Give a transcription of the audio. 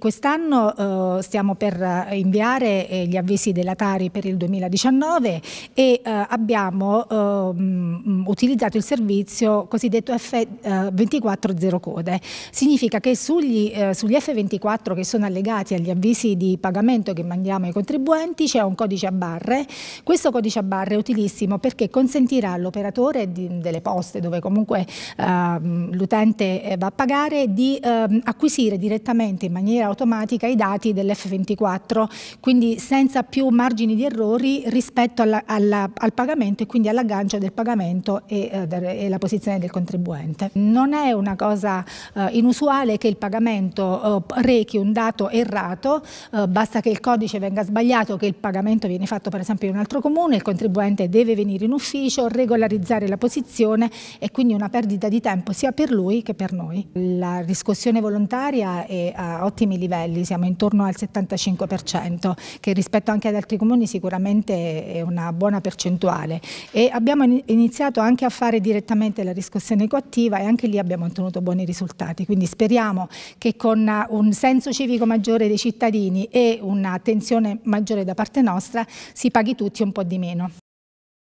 Quest'anno eh, stiamo per eh, inviare eh, gli avvisi della Tari per il 2019 e eh, abbiamo ehm, mm, utilizzato il servizio cosiddetto f 240 eh, code. Significa che sugli, eh, sugli, F24 che sono allegati agli avvisi di pagamento che mandiamo ai contribuenti c'è un codice a barre. Questo codice a barre è utilissimo perché consentirà all'operatore delle poste dove comunque ehm, l'utente va a pagare di ehm, acquisire direttamente in maniera automatica i dati dell'F24, quindi senza più margini di errori rispetto alla, alla, al pagamento e quindi all'aggancio del pagamento e, eh, e, la posizione del contribuente. Non è una cosa eh, inusuale che il pagamento eh, rechi un dato errato, eh, basta che il codice venga sbagliato, che il pagamento viene fatto per esempio in un altro comune, il contribuente deve venire in ufficio, regolarizzare la posizione e quindi una perdita di tempo sia per lui che per noi. La riscossione volontaria è a ottimi livelli, siamo intorno al 75%, che rispetto anche ad altri comuni sicuramente è una buona percentuale. E abbiamo iniziato anche a fare direttamente la riscossione coattiva e anche lì abbiamo ottenuto buoni risultati, quindi speriamo che con un senso civico maggiore dei cittadini e un'attenzione maggiore da parte nostra si paghi tutti un po' di meno.